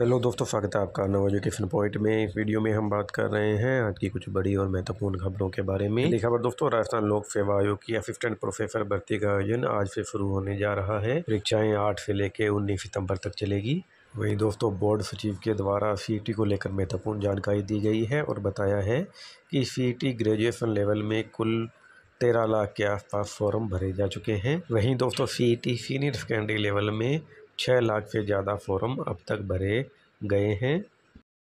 hello दोस्तों स्वागत है आपका नवा एजुकेशन पॉइंट में इस वीडियो में हम बात कर रहे हैं आज की कुछ बड़ी और महत्वपूर्ण खबरों के बारे में ये खबर दोस्तों राजस्थान लोक सेवा आयोग की असिस्टेंट प्रोफेसर भर्ती का आयोजन आज से शुरू होने जा रहा है परीक्षाएं आठ से लेकर उन्नीस सितंबर तक चलेगी वहीं दोस्तों बोर्ड सचिव के द्वारा सी को लेकर महत्वपूर्ण जानकारी दी गई है और बताया है कि सी ग्रेजुएशन लेवल में कुल तेरह लाख के आसपास फॉर्म भरे जा चुके हैं वहीं दोस्तों सी सीनियर सेकेंडरी लेवल में छः लाख से ज़्यादा फॉर्म अब तक भरे गए हैं